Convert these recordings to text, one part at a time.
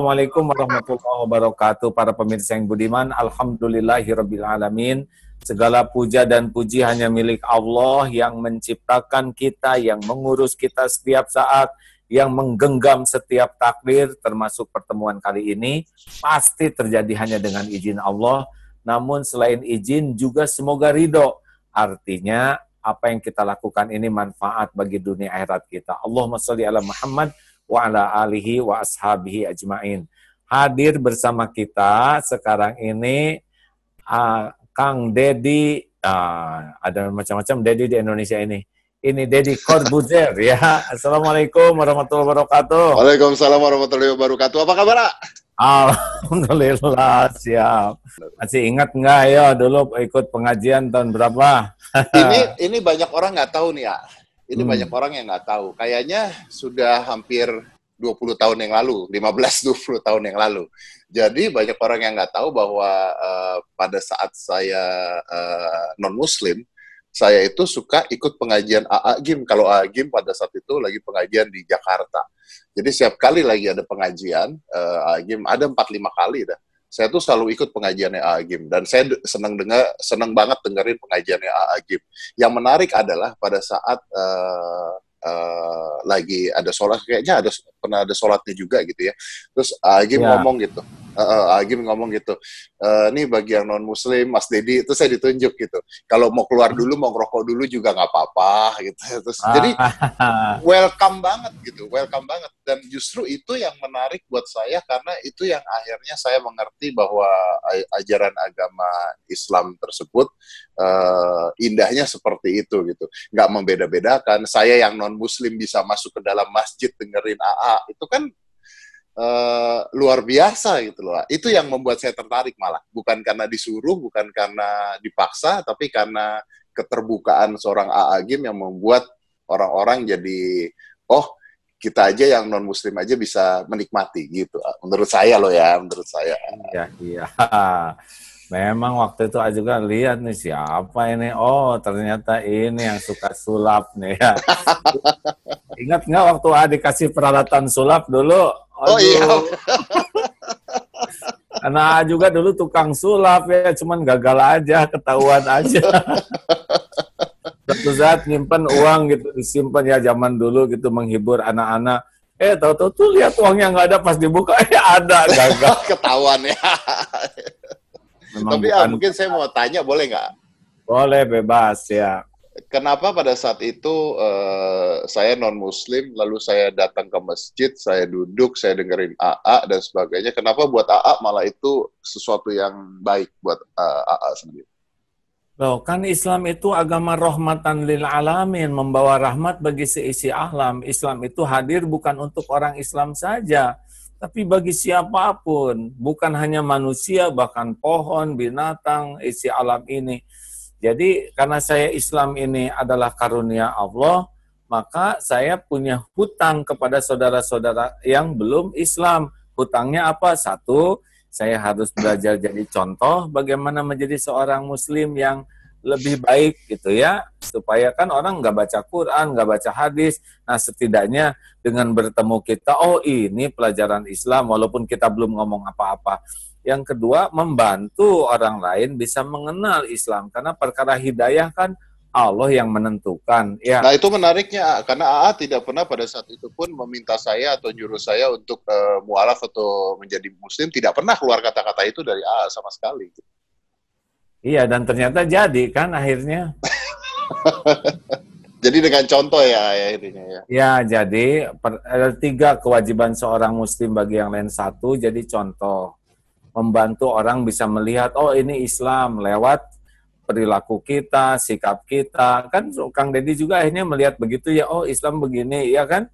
Assalamualaikum warahmatullahi wabarakatuh para pemirsa yang budiman. Alhamdulillahirrabbilalamin. Segala puja dan puji hanya milik Allah yang menciptakan kita, yang mengurus kita setiap saat, yang menggenggam setiap takdir termasuk pertemuan kali ini. Pasti terjadi hanya dengan izin Allah. Namun selain izin juga semoga ridho. Artinya apa yang kita lakukan ini manfaat bagi dunia akhirat kita. Allahumma salli ala Muhammad wa ala alihi wa ashabihi ajmain. Hadir bersama kita sekarang ini uh, Kang Dedi uh, ah, ada macam-macam Dedi di Indonesia ini. Ini Dedi Corbuzier ya. Assalamualaikum warahmatullahi wabarakatuh. Waalaikumsalam warahmatullahi wabarakatuh. Apa kabar? Ah? Alhamdulillah siap. Masih ingat nggak ya dulu ikut pengajian tahun berapa? ini ini banyak orang nggak tahu nih ya. Ini hmm. banyak orang yang nggak tahu. Kayaknya sudah hampir 20 tahun yang lalu, 15-20 tahun yang lalu. Jadi banyak orang yang nggak tahu bahwa uh, pada saat saya uh, non-muslim, saya itu suka ikut pengajian AA Gim. Kalau AA Gim pada saat itu lagi pengajian di Jakarta. Jadi setiap kali lagi ada pengajian uh, eh, AA Gim, ada 4-5 kali dah saya tuh selalu ikut pengajiannya Agim dan saya senang dengar senang banget dengerin pengajiannya Agim. Yang menarik adalah pada saat uh, uh, lagi ada sholat kayaknya ada pernah ada sholatnya juga gitu ya. Terus Agim ya. ngomong gitu uh, gini ngomong gitu, ini eh, uh, bagi yang non Muslim, Mas Dedi itu saya ditunjuk gitu. Kalau mau keluar dulu, mau ngerokok dulu juga nggak apa-apa gitu. Terus ah. jadi welcome banget gitu, welcome banget. Dan justru itu yang menarik buat saya karena itu yang akhirnya saya mengerti bahwa ajaran agama Islam tersebut uh, indahnya seperti itu gitu. Nggak membeda-bedakan. Saya yang non Muslim bisa masuk ke dalam masjid dengerin AA itu kan Eh, luar biasa gitu loh. Itu yang membuat saya tertarik malah, bukan karena disuruh, bukan karena dipaksa, tapi karena keterbukaan seorang AA Game yang membuat orang-orang jadi oh kita aja yang non muslim aja bisa menikmati gitu. Menurut saya loh ya, menurut saya. Iya, iya. Memang waktu itu juga lihat nih siapa ini. Oh ternyata ini yang suka sulap nih ya. Ingat nggak waktu A dikasih peralatan sulap dulu Oh, Aduh. Oh iya. Karena juga dulu tukang sulap ya, cuman gagal aja, ketahuan aja. Satu saat nyimpen uang gitu, disimpan ya zaman dulu gitu menghibur anak-anak. Eh tahu-tahu tuh lihat uangnya nggak ada pas dibuka ya ada gagal. ketahuan ya. Memang Tapi ya, mungkin saya mau tanya boleh nggak? Boleh bebas ya kenapa pada saat itu uh, saya non muslim lalu saya datang ke masjid saya duduk saya dengerin AA dan sebagainya kenapa buat AA malah itu sesuatu yang baik buat uh, eh, AA sendiri Loh, kan Islam itu agama rahmatan lil alamin, membawa rahmat bagi seisi alam. Islam itu hadir bukan untuk orang Islam saja, tapi bagi siapapun, bukan hanya manusia, bahkan pohon, binatang, isi alam ini. Jadi karena saya Islam ini adalah karunia Allah, maka saya punya hutang kepada saudara-saudara yang belum Islam. Hutangnya apa? Satu, saya harus belajar jadi contoh bagaimana menjadi seorang Muslim yang lebih baik gitu ya supaya kan orang nggak baca Quran nggak baca hadis nah setidaknya dengan bertemu kita oh ini pelajaran Islam walaupun kita belum ngomong apa-apa yang kedua, membantu orang lain bisa mengenal Islam karena perkara hidayah kan Allah yang menentukan. Ya. Nah, itu menariknya karena AA tidak pernah pada saat itu pun meminta saya atau nyuruh saya untuk e, mualaf atau menjadi muslim, tidak pernah keluar kata-kata itu dari AA sama sekali. Iya, dan ternyata jadi kan akhirnya. jadi dengan contoh ya, ya intinya ya. Ya, jadi per, eh, tiga kewajiban seorang muslim bagi yang lain satu, jadi contoh membantu orang bisa melihat oh ini Islam lewat perilaku kita, sikap kita. Kan Kang Deddy juga akhirnya melihat begitu ya, oh Islam begini, ya kan?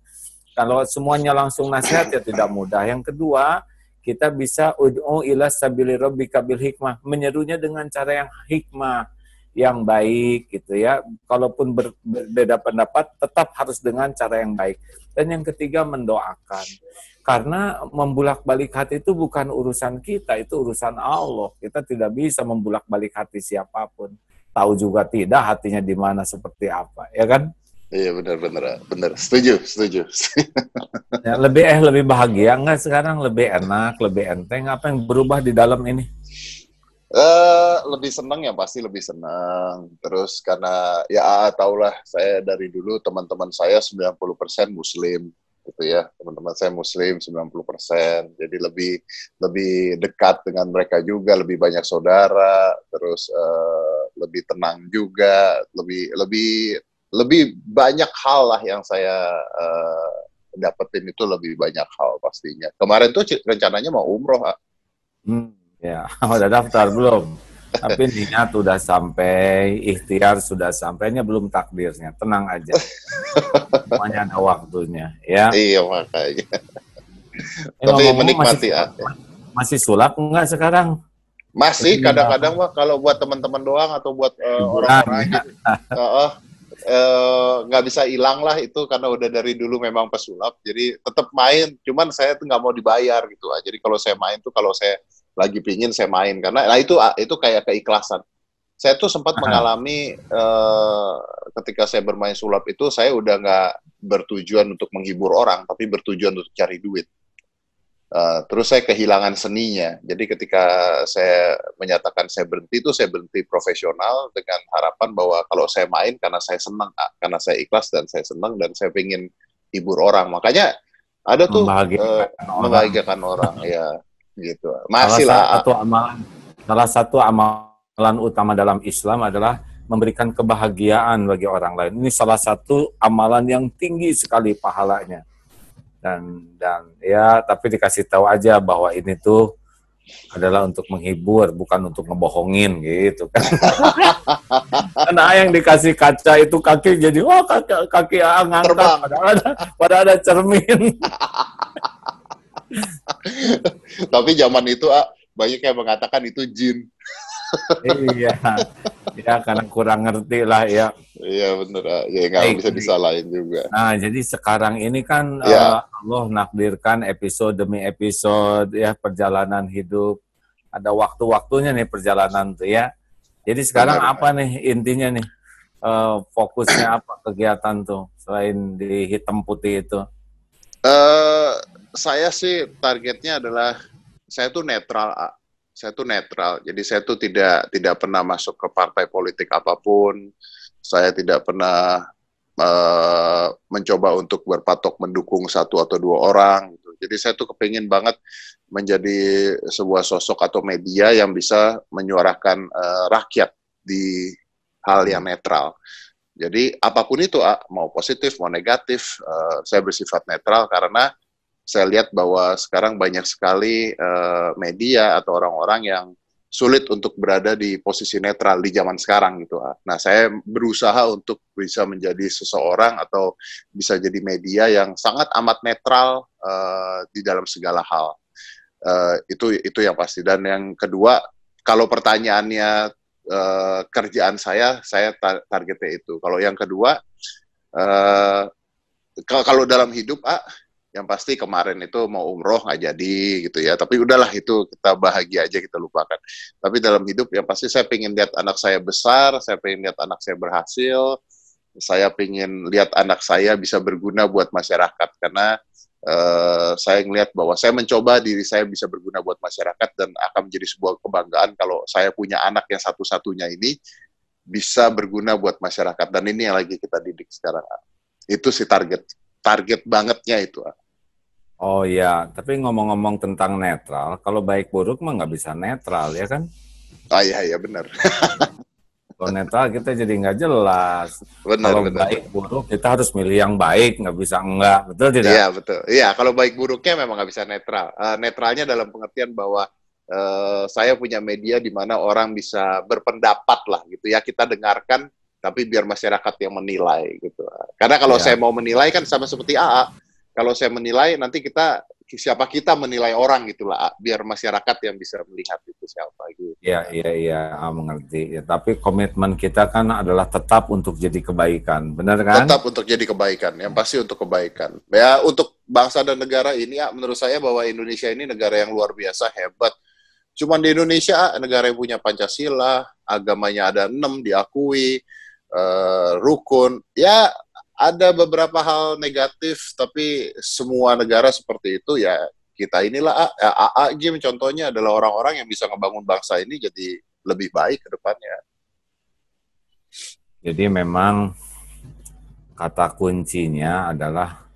Kalau semuanya langsung nasihat ya tidak mudah. Yang kedua, kita bisa ud'u ila sabili rabbika bil hikmah, menyerunya dengan cara yang hikmah yang baik gitu ya. Kalaupun ber, berbeda pendapat tetap harus dengan cara yang baik. Dan yang ketiga mendoakan. Karena membulak-balik hati itu bukan urusan kita, itu urusan Allah. Kita tidak bisa membulak-balik hati siapapun. Tahu juga tidak hatinya di mana seperti apa, ya kan? Iya benar benar benar setuju setuju. ya, lebih eh lebih bahagia nggak sekarang lebih enak lebih enteng apa yang berubah di dalam ini? Uh, lebih senang ya pasti lebih senang Terus karena ya AA tahulah saya dari dulu teman-teman saya 90% muslim gitu ya. Teman-teman saya muslim 90%. Jadi lebih lebih dekat dengan mereka juga, lebih banyak saudara, terus uh, lebih tenang juga, lebih lebih lebih banyak hal lah yang saya uh, dapetin itu lebih banyak hal pastinya. Kemarin tuh rencananya mau umroh. Hmm Ya, udah daftar belum? Tapi niat udah sampai, ikhtiar sudah sampainya belum takdirnya. Tenang aja. Semuanya ada waktunya, ya. Iya, makanya. Eh, Tapi ngomong, menikmati masih, Masih sulap enggak sekarang? Masih kadang-kadang mah kalau buat teman-teman doang atau buat orang-orang eh, uh, ya. eh, nggak uh, nggak uh, bisa hilang lah itu karena udah dari dulu memang pesulap jadi tetap main cuman saya tuh nggak mau dibayar gitu aja jadi kalau saya main tuh kalau saya lagi pingin saya main karena nah itu ah, itu kayak keikhlasan saya tuh sempat Aha. mengalami uh, ketika saya bermain sulap itu saya udah nggak bertujuan untuk menghibur orang tapi bertujuan untuk cari duit uh, terus saya kehilangan seninya jadi ketika saya menyatakan saya berhenti itu saya berhenti profesional dengan harapan bahwa kalau saya main karena saya senang ah, karena saya ikhlas dan saya senang dan saya pengen hibur orang makanya ada tuh membahagiakan uh, orang, membahagiakan orang ya gitu masih lah satu amalan salah satu amalan utama dalam Islam adalah memberikan kebahagiaan bagi orang lain ini salah satu amalan yang tinggi sekali pahalanya dan dan ya tapi dikasih tahu aja bahwa ini tuh adalah untuk menghibur bukan untuk ngebohongin gitu kan karena yang dikasih kaca itu kaki jadi oh kaki kaki ngangkat padahal ada, padahal ada cermin Tapi zaman itu ah, banyak yang mengatakan itu jin. iya, ya karena kurang ngerti lah ya. Iya benar, ah. ya nggak eh, bisa disalahin juga. Nah jadi sekarang ini kan eh, ya. uh, Allah nakdirkan episode demi episode ya perjalanan hidup. Ada waktu-waktunya nih perjalanan tuh ya. Jadi sekarang benar, apa ya. nih intinya nih uh, fokusnya apa kegiatan tuh selain di hitam putih itu? Uh, saya sih targetnya adalah saya tuh netral, saya tuh netral. Jadi saya tuh tidak tidak pernah masuk ke partai politik apapun. Saya tidak pernah uh, mencoba untuk berpatok mendukung satu atau dua orang. Gitu. Jadi saya tuh kepingin banget menjadi sebuah sosok atau media yang bisa menyuarakan uh, rakyat di hal yang hmm. netral. Jadi apapun itu, mau positif mau negatif, uh, saya bersifat netral karena saya lihat bahwa sekarang banyak sekali uh, media atau orang-orang yang sulit untuk berada di posisi netral di zaman sekarang gitu. Ah. Nah, saya berusaha untuk bisa menjadi seseorang atau bisa jadi media yang sangat amat netral uh, di dalam segala hal. Uh, itu itu yang pasti. Dan yang kedua, kalau pertanyaannya uh, kerjaan saya, saya tar targetnya itu. Kalau yang kedua, uh, kalau dalam hidup, ah, yang pasti kemarin itu mau umroh nggak jadi gitu ya tapi udahlah itu kita bahagia aja kita lupakan tapi dalam hidup yang pasti saya pengen lihat anak saya besar saya pengen lihat anak saya berhasil saya pengen lihat anak saya bisa berguna buat masyarakat karena uh, saya ngelihat bahwa saya mencoba diri saya bisa berguna buat masyarakat dan akan menjadi sebuah kebanggaan kalau saya punya anak yang satu-satunya ini bisa berguna buat masyarakat dan ini yang lagi kita didik sekarang itu si target target bangetnya itu Oh ya, tapi ngomong-ngomong tentang netral, kalau baik buruk mah nggak bisa netral ya kan? Ah iya iya benar. kalau netral kita jadi nggak jelas. Benar, kalau benar. baik buruk kita harus milih yang baik, nggak bisa enggak, betul tidak? Iya betul. Iya kalau baik buruknya memang nggak bisa netral. Uh, netralnya dalam pengertian bahwa uh, saya punya media di mana orang bisa berpendapat lah gitu ya kita dengarkan, tapi biar masyarakat yang menilai gitu. Karena kalau ya. saya mau menilai kan sama seperti AA kalau saya menilai nanti kita siapa kita menilai orang gitulah biar masyarakat yang bisa melihat itu siapa gitu. Iya iya iya ah, mengerti. Ya, tapi komitmen kita kan adalah tetap untuk jadi kebaikan, benar kan? Tetap untuk jadi kebaikan, yang pasti untuk kebaikan. Ya untuk bangsa dan negara ini ya, menurut saya bahwa Indonesia ini negara yang luar biasa hebat. Cuman di Indonesia ah, negara yang punya Pancasila, agamanya ada enam diakui, uh, rukun. Ya ada beberapa hal negatif tapi semua negara seperti itu ya kita inilah AA Jim contohnya adalah orang-orang yang bisa ngebangun bangsa ini jadi lebih baik ke depannya. Jadi memang kata kuncinya adalah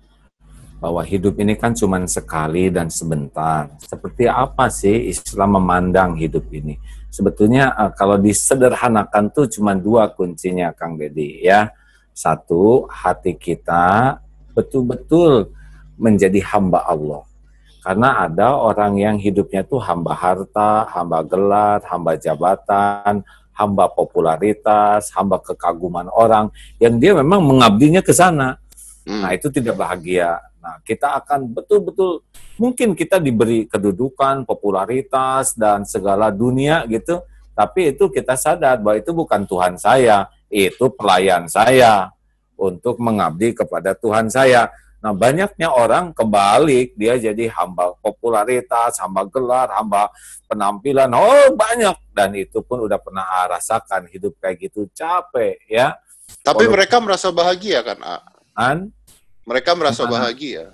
bahwa hidup ini kan cuma sekali dan sebentar. Seperti apa sih Islam memandang hidup ini? Sebetulnya eh, kalau disederhanakan tuh cuma dua kuncinya Kang Deddy ya satu, hati kita betul-betul menjadi hamba Allah. Karena ada orang yang hidupnya tuh hamba harta, hamba gelar, hamba jabatan, hamba popularitas, hamba kekaguman orang, yang dia memang mengabdinya ke sana. Hmm. Nah, itu tidak bahagia. Nah, kita akan betul-betul mungkin kita diberi kedudukan, popularitas dan segala dunia gitu, tapi itu kita sadar bahwa itu bukan Tuhan saya, itu pelayan saya untuk mengabdi kepada Tuhan saya. Nah, banyaknya orang kebalik, dia jadi hamba popularitas, hamba gelar, hamba penampilan, oh banyak. Dan itu pun udah pernah rasakan, hidup kayak gitu capek ya. Tapi Walau... mereka merasa bahagia kan, A? An? Mereka merasa An? bahagia.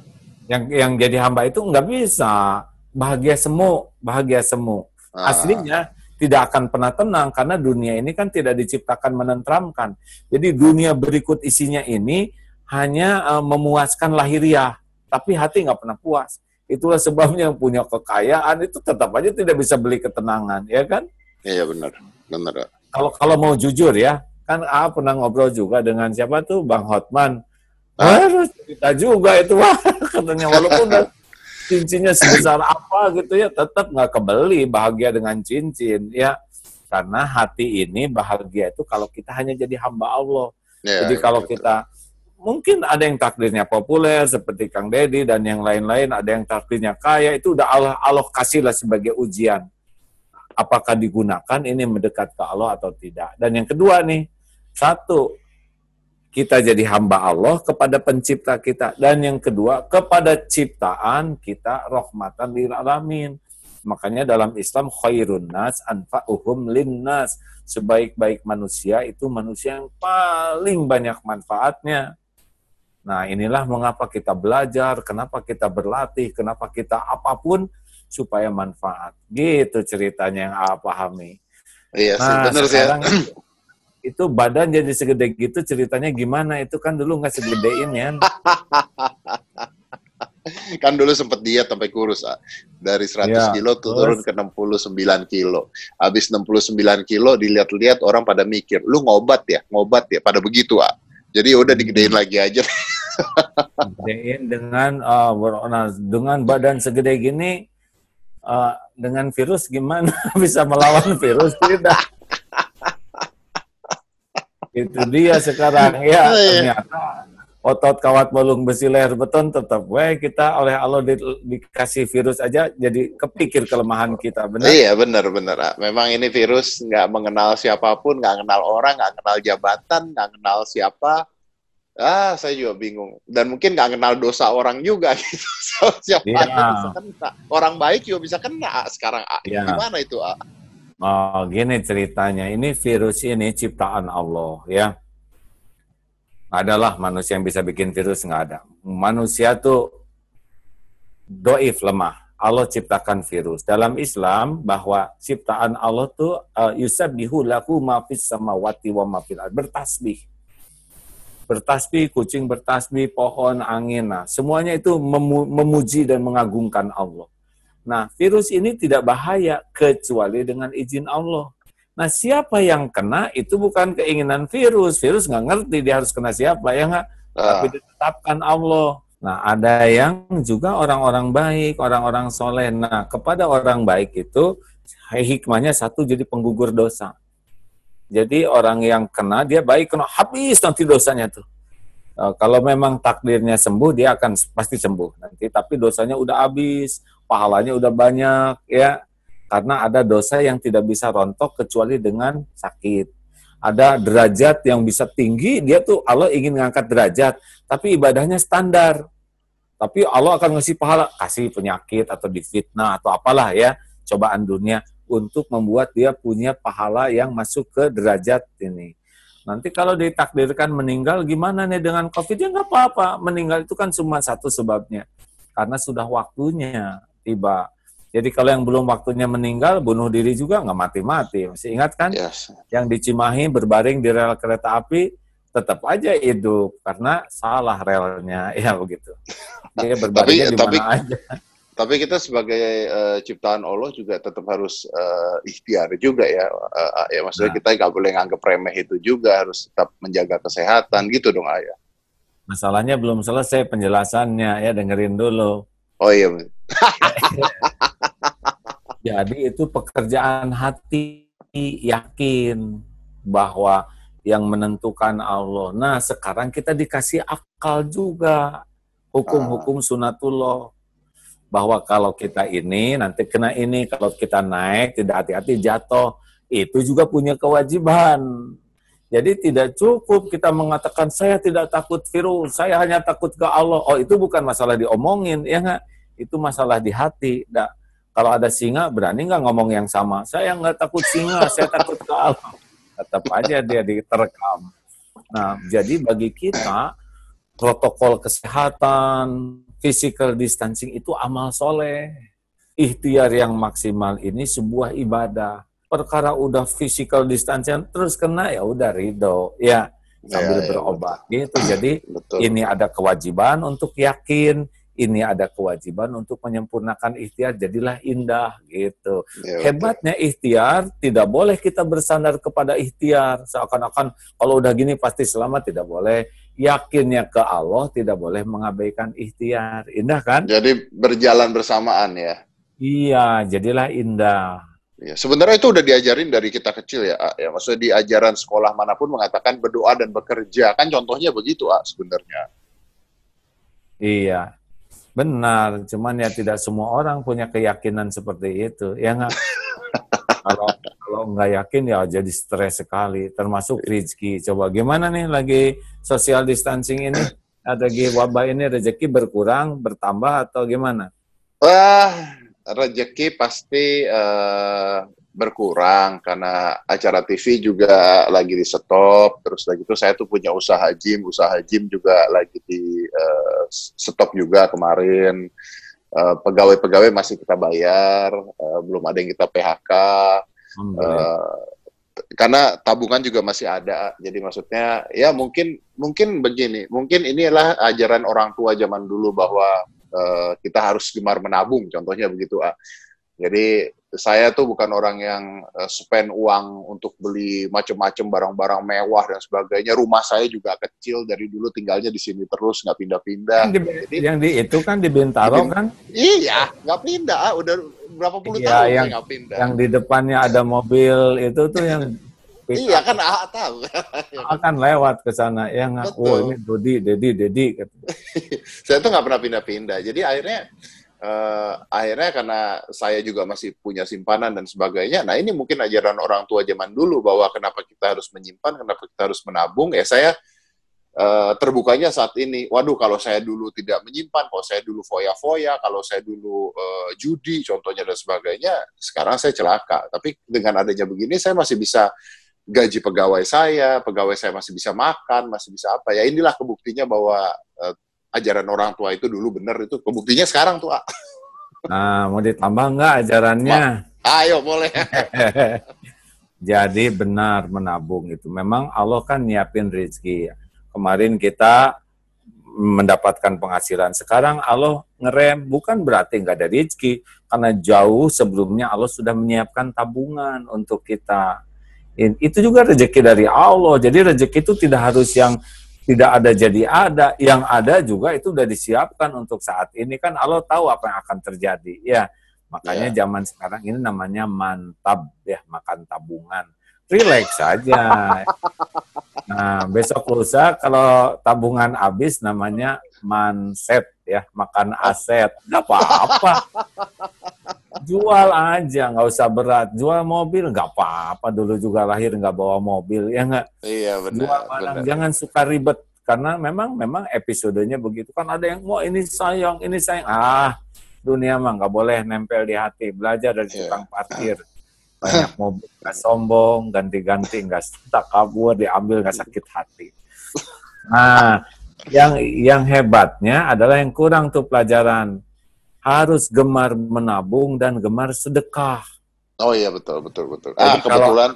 Yang yang jadi hamba itu nggak bisa. Bahagia semu, bahagia semu. Ah. Aslinya tidak akan pernah tenang karena dunia ini kan tidak diciptakan menentramkan. Jadi dunia berikut isinya ini hanya uh, memuaskan lahiriah, tapi hati nggak pernah puas. Itulah sebabnya yang punya kekayaan itu tetap aja tidak bisa beli ketenangan, ya kan? Iya benar, benar. Kalau kalau mau jujur ya, kan A pernah ngobrol juga dengan siapa tuh Bang Hotman. Harus cerita juga itu wah katanya walaupun Cincinnya sebesar apa gitu ya tetap nggak kebeli bahagia dengan cincin ya karena hati ini bahagia itu kalau kita hanya jadi hamba Allah yeah, jadi ya, kalau ya. kita mungkin ada yang takdirnya populer seperti Kang Deddy dan yang lain-lain ada yang takdirnya kaya itu udah Allah alokasilah sebagai ujian apakah digunakan ini mendekat ke Allah atau tidak dan yang kedua nih satu kita jadi hamba Allah kepada pencipta kita dan yang kedua kepada ciptaan kita rahmatan lil alamin. Makanya dalam Islam khairun nas anfa'uhum linnas. Sebaik-baik manusia itu manusia yang paling banyak manfaatnya. Nah, inilah mengapa kita belajar, kenapa kita berlatih, kenapa kita apapun supaya manfaat. Gitu ceritanya yang apa pahami. Iya, nah, benar ya. sekarang, ya itu badan jadi segede gitu ceritanya gimana itu kan dulu nggak segedein ya kan dulu sempet diet sampai kurus ah. dari 100 ya, kilo tuh turun ke 69 kilo habis 69 kilo dilihat-lihat orang pada mikir lu ngobat ya ngobat ya pada begitu ah jadi udah hmm. digedein lagi aja digedein dengan uh, nah, dengan badan segede gini uh, dengan virus gimana bisa melawan virus tidak itu dia sekarang oh, ya iya. ternyata otot kawat balung besi leher beton tetap baik kita oleh Allah di, dikasih virus aja jadi kepikir kelemahan kita benar iya benar benar ah, memang ini virus nggak mengenal siapapun nggak kenal orang nggak kenal jabatan nggak kenal siapa ah saya juga bingung dan mungkin nggak kenal dosa orang juga gitu siapa iya. bisa kena orang baik juga bisa kena ah, sekarang ah, iya. gimana itu A? uh, gini ceritanya, ini virus ini ciptaan Allah ya. Adalah manusia yang bisa bikin virus nggak ada. Manusia tuh doif lemah. Allah ciptakan virus. Dalam Islam bahwa ciptaan Allah tuh uh, yusabbihu lahu sama sama wati wa ma bertasbih. Bertasbih, kucing bertasbih, pohon, angin, nah, semuanya itu memuji dan mengagungkan Allah. Nah, virus ini tidak bahaya kecuali dengan izin Allah. Nah, siapa yang kena itu bukan keinginan virus. Virus nggak ngerti dia harus kena siapa, ya nggak? Ah. Tapi ditetapkan Allah. Nah, ada yang juga orang-orang baik, orang-orang soleh. Nah, kepada orang baik itu hikmahnya satu jadi penggugur dosa. Jadi orang yang kena dia baik kena habis nanti dosanya tuh. Eh, kalau memang takdirnya sembuh dia akan pasti sembuh nanti tapi dosanya udah habis pahalanya udah banyak ya karena ada dosa yang tidak bisa rontok kecuali dengan sakit. Ada derajat yang bisa tinggi, dia tuh Allah ingin ngangkat derajat, tapi ibadahnya standar. Tapi Allah akan ngasih pahala, kasih penyakit atau difitnah atau apalah ya, cobaan dunia untuk membuat dia punya pahala yang masuk ke derajat ini. Nanti kalau ditakdirkan meninggal, gimana nih dengan COVID? Ya nggak apa-apa, meninggal itu kan cuma satu sebabnya. Karena sudah waktunya, tiba. Jadi kalau yang belum waktunya meninggal, bunuh diri juga nggak mati-mati. Masih ingat kan? Yes. Yang dicimahi berbaring di rel kereta api, tetap aja hidup karena salah relnya ya begitu. Nah, Dia berbaringnya di mana aja. Tapi kita sebagai uh, ciptaan Allah juga tetap harus uh, ikhtiar juga ya, uh, ya maksudnya nah. kita nggak boleh nganggap remeh itu juga harus tetap menjaga kesehatan gitu dong ayah. Masalahnya belum selesai penjelasannya ya dengerin dulu. Oh iya. Jadi itu pekerjaan hati yakin bahwa yang menentukan Allah. Nah sekarang kita dikasih akal juga hukum-hukum ah. sunatullah bahwa kalau kita ini nanti kena ini kalau kita naik tidak hati-hati jatuh itu juga punya kewajiban jadi tidak cukup kita mengatakan saya tidak takut virus, saya hanya takut ke Allah. Oh itu bukan masalah diomongin, ya nggak? Itu masalah di hati. Nah, kalau ada singa berani nggak ngomong yang sama? Saya nggak takut singa, saya takut ke Allah. Tetap aja dia diterkam. Nah jadi bagi kita protokol kesehatan, physical distancing itu amal soleh. Ikhtiar yang maksimal ini sebuah ibadah perkara udah physical distancing terus kena ya udah ridho ya, ya sambil ya, ya, berobat betul. gitu. Jadi betul. ini ada kewajiban untuk yakin, ini ada kewajiban untuk menyempurnakan ikhtiar, jadilah indah gitu. Ya, Hebatnya betul. ikhtiar tidak boleh kita bersandar kepada ikhtiar seakan-akan kalau udah gini pasti selamat tidak boleh. Yakinnya ke Allah tidak boleh mengabaikan ikhtiar. Indah kan? Jadi berjalan bersamaan ya. Iya, jadilah indah. Ya, sebenarnya itu udah diajarin dari kita kecil ya, A. ya maksudnya di ajaran sekolah manapun mengatakan berdoa dan bekerja kan contohnya begitu ah sebenarnya. Iya, benar. Cuman ya tidak semua orang punya keyakinan seperti itu. Ya nggak. kalau kalau nggak yakin ya jadi stres sekali. Termasuk iya. Rizky. Coba gimana nih lagi social distancing ini? Ada lagi wabah ini rezeki berkurang, bertambah atau gimana? Wah, Rejeki pasti uh, berkurang karena acara TV juga lagi di stop terus lagi itu saya tuh punya usaha gym usaha gym juga lagi di uh, stop juga kemarin eh, pegawai-pegawai masih kita bayar uh, belum ada yang kita PHK hmm, uh, karena tabungan juga masih ada jadi maksudnya ya mungkin mungkin begini mungkin inilah ajaran orang tua zaman dulu bahwa Eh, kita harus gemar menabung contohnya begitu A. Jadi saya tuh bukan orang yang eh, spend uang untuk beli macam-macam barang-barang mewah dan sebagainya. Rumah saya juga kecil dari dulu tinggalnya di sini terus nggak pindah-pindah. Yang, di, Jadi, yang di itu kan di Bintaro kan? Iya, nggak pindah. Udah berapa puluh iya, tahun yang, nggak pindah. Yang di depannya ada mobil itu tuh yang Iya, iya kan AA kan. tahu. akan lewat ke sana ya ngaku oh, ini Dodi, Dedi, Dedi. saya tuh nggak pernah pindah-pindah. Jadi akhirnya uh, akhirnya karena saya juga masih punya simpanan dan sebagainya. Nah ini mungkin ajaran orang tua zaman dulu bahwa kenapa kita harus menyimpan, kenapa kita harus menabung. Ya saya uh, terbukanya saat ini. Waduh kalau saya dulu tidak menyimpan, kalau saya dulu foya-foya, kalau saya dulu uh, judi contohnya dan sebagainya, sekarang saya celaka. Tapi dengan adanya begini saya masih bisa gaji pegawai saya, pegawai saya masih bisa makan, masih bisa apa. Ya inilah kebuktinya bahwa uh, ajaran orang tua itu dulu benar itu. Kebuktinya sekarang tua. Nah, mau ditambah nggak ajarannya? Ma Ayo, boleh. Jadi benar menabung itu. Memang Allah kan nyiapin rezeki. Kemarin kita mendapatkan penghasilan. Sekarang Allah ngerem, bukan berarti nggak ada rezeki, karena jauh sebelumnya Allah sudah menyiapkan tabungan untuk kita itu juga rezeki dari Allah. Jadi rezeki itu tidak harus yang tidak ada jadi ada, yang ada juga itu sudah disiapkan untuk saat ini kan Allah tahu apa yang akan terjadi. Ya, makanya yeah. zaman sekarang ini namanya mantap ya, makan tabungan. Relax saja. nah, besok lusa kalau tabungan habis namanya manset ya, makan aset. Enggak apa-apa jual aja nggak usah berat jual mobil nggak apa-apa dulu juga lahir nggak bawa mobil ya nggak iya jual barang benar. jangan suka ribet karena memang memang episodenya begitu kan ada yang mau ini sayang ini sayang ah dunia mah nggak boleh nempel di hati belajar dari yeah. tukang parkir banyak mobil nggak sombong ganti-ganti nggak tak kabur diambil nggak sakit hati nah yang yang hebatnya adalah yang kurang tuh pelajaran harus gemar menabung dan gemar sedekah. Oh iya betul betul betul. Jadi ah kebetulan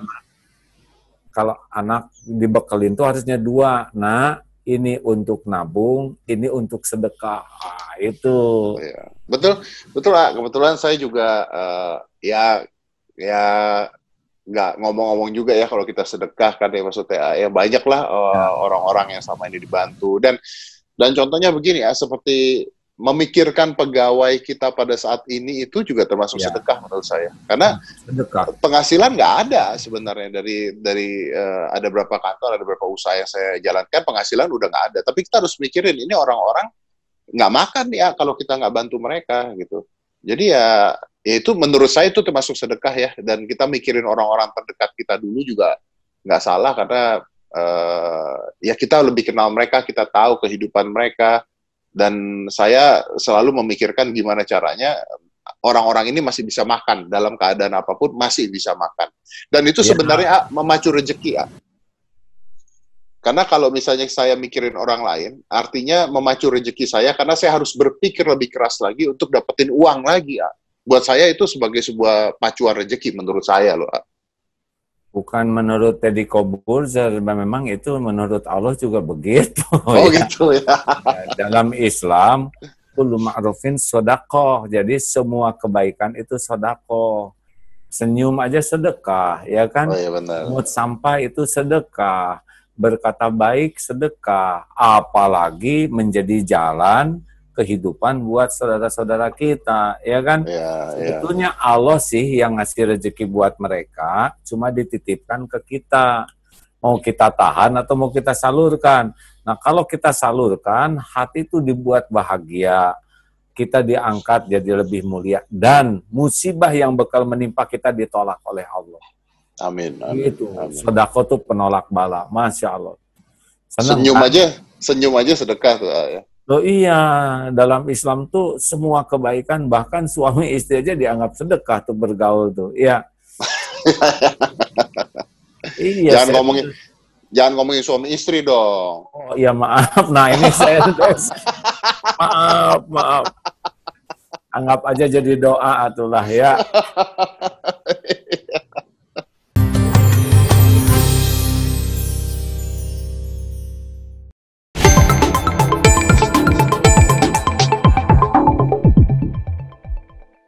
kalau, kalau anak dibekelin tuh harusnya dua. Nah ini untuk nabung, ini untuk sedekah. Ah, itu. Oh iya. Betul betul ah kebetulan saya juga uh, ya ya nggak ngomong-ngomong juga ya kalau kita sedekah kan ya maksudnya ah, ya banyaklah uh, ya. orang-orang yang selama ini dibantu dan dan contohnya begini ya seperti memikirkan pegawai kita pada saat ini itu juga termasuk ya. sedekah menurut saya karena hmm, sedekah. penghasilan nggak ada sebenarnya dari dari uh, ada berapa kantor ada berapa usaha yang saya jalankan penghasilan udah nggak ada tapi kita harus mikirin ini orang-orang nggak makan ya kalau kita nggak bantu mereka gitu jadi ya, ya itu menurut saya itu termasuk sedekah ya dan kita mikirin orang-orang terdekat kita dulu juga nggak salah karena uh, ya kita lebih kenal mereka kita tahu kehidupan mereka dan saya selalu memikirkan gimana caranya eh, orang-orang ini masih bisa makan dalam keadaan apapun masih bisa makan dan itu iya. sebenarnya ya. memacu rejeki. A. Ah. karena kalau misalnya saya mikirin orang lain artinya memacu rejeki saya karena saya harus berpikir lebih keras lagi untuk dapetin uang lagi A. Ah. buat saya itu sebagai sebuah pacuan rejeki menurut saya loh Bukan menurut Teddy Koburzer, memang itu menurut Allah juga begitu. Oh ya. gitu ya. ya. Dalam Islam, kullu ma'rufin sodakoh. Jadi semua kebaikan itu sodakoh. Senyum aja sedekah, ya kan? Oh, iya benar. Mut sampah itu sedekah. Berkata baik sedekah. Apalagi menjadi jalan kehidupan buat saudara-saudara kita, ya kan? Ya, ya. Sebetulnya ya. Allah sih yang ngasih rezeki buat mereka, cuma dititipkan ke kita. Mau kita tahan atau mau kita salurkan. Nah, kalau kita salurkan, hati itu dibuat bahagia. Kita diangkat jadi lebih mulia. Dan musibah yang bakal menimpa kita ditolak oleh Allah. Amin. amin itu. Amin. Sodako tuh penolak bala. Masya Allah. Senang, senyum kan? aja, senyum aja sedekah ya. Loh iya, dalam Islam tuh semua kebaikan bahkan suami istri aja dianggap sedekah tuh bergaul tuh. Iya. iya. Jangan saya... ngomongin jangan ngomongin suami istri dong. Oh iya maaf. Nah, ini saya terus. maaf, maaf. Anggap aja jadi doa atulah ya.